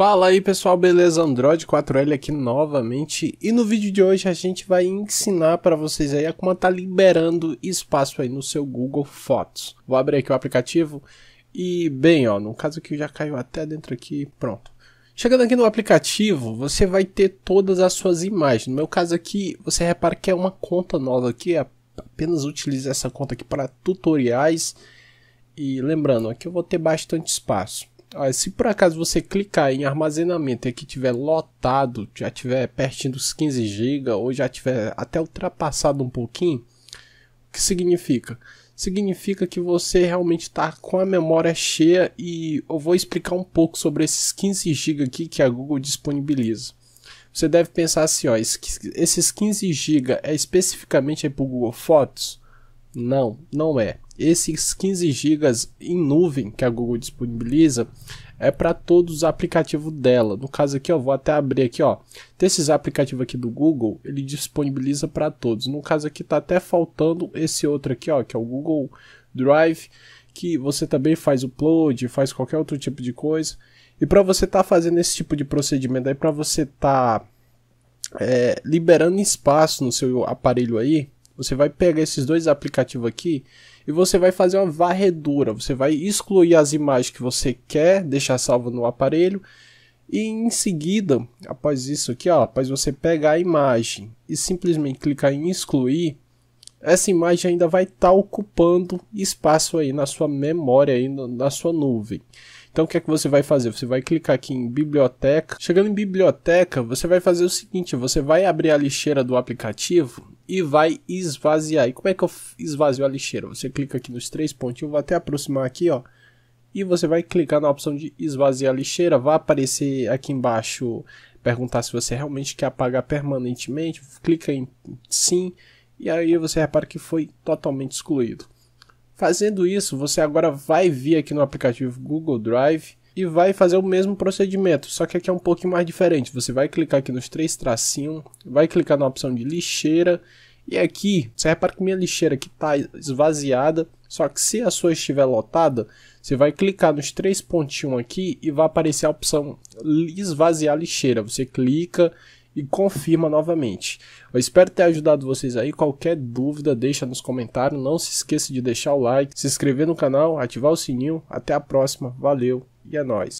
Fala aí pessoal, beleza? Android 4L aqui novamente e no vídeo de hoje a gente vai ensinar para vocês aí a como tá liberando espaço aí no seu Google Fotos. Vou abrir aqui o aplicativo e bem, ó, no caso que já caiu até dentro aqui, pronto. Chegando aqui no aplicativo, você vai ter todas as suas imagens. No meu caso aqui, você repara que é uma conta nova aqui, é apenas utilize essa conta aqui para tutoriais. E lembrando, aqui eu vou ter bastante espaço. Olha, se por acaso você clicar em armazenamento e aqui tiver lotado, já tiver pertinho dos 15 GB ou já tiver até ultrapassado um pouquinho, o que significa? Significa que você realmente está com a memória cheia e eu vou explicar um pouco sobre esses 15 GB aqui que a Google disponibiliza. Você deve pensar assim, ó, esses 15 GB é especificamente para o Google Fotos? Não, não é. Esses 15 GB em nuvem que a Google disponibiliza é para todos os aplicativos dela. No caso aqui, eu vou até abrir aqui, ó. Desses aplicativos aqui do Google, ele disponibiliza para todos. No caso aqui tá até faltando esse outro aqui, ó, que é o Google Drive, que você também faz upload, faz qualquer outro tipo de coisa. E para você estar tá fazendo esse tipo de procedimento aí, para você estar tá, é, liberando espaço no seu aparelho aí, você vai pegar esses dois aplicativos aqui e você vai fazer uma varredura. Você vai excluir as imagens que você quer deixar salvo no aparelho. E em seguida, após isso aqui, ó, após você pegar a imagem e simplesmente clicar em excluir, essa imagem ainda vai estar tá ocupando espaço aí na sua memória, aí na sua nuvem. Então o que é que você vai fazer? Você vai clicar aqui em biblioteca. Chegando em biblioteca, você vai fazer o seguinte, você vai abrir a lixeira do aplicativo e vai esvaziar. E como é que eu esvazio a lixeira? Você clica aqui nos três pontinhos, vou até aproximar aqui, ó. E você vai clicar na opção de esvaziar a lixeira. Vai aparecer aqui embaixo perguntar se você realmente quer apagar permanentemente. Clica em sim. E aí você repara que foi totalmente excluído. Fazendo isso, você agora vai vir aqui no aplicativo Google Drive e vai fazer o mesmo procedimento, só que aqui é um pouquinho mais diferente. Você vai clicar aqui nos três tracinhos, vai clicar na opção de lixeira, e aqui, você repara que minha lixeira aqui está esvaziada, só que se a sua estiver lotada, você vai clicar nos três pontinhos aqui e vai aparecer a opção esvaziar lixeira. Você clica e confirma novamente. Eu espero ter ajudado vocês aí. Qualquer dúvida, deixa nos comentários. Não se esqueça de deixar o like, se inscrever no canal, ativar o sininho. Até a próxima. Valeu! e é nóis.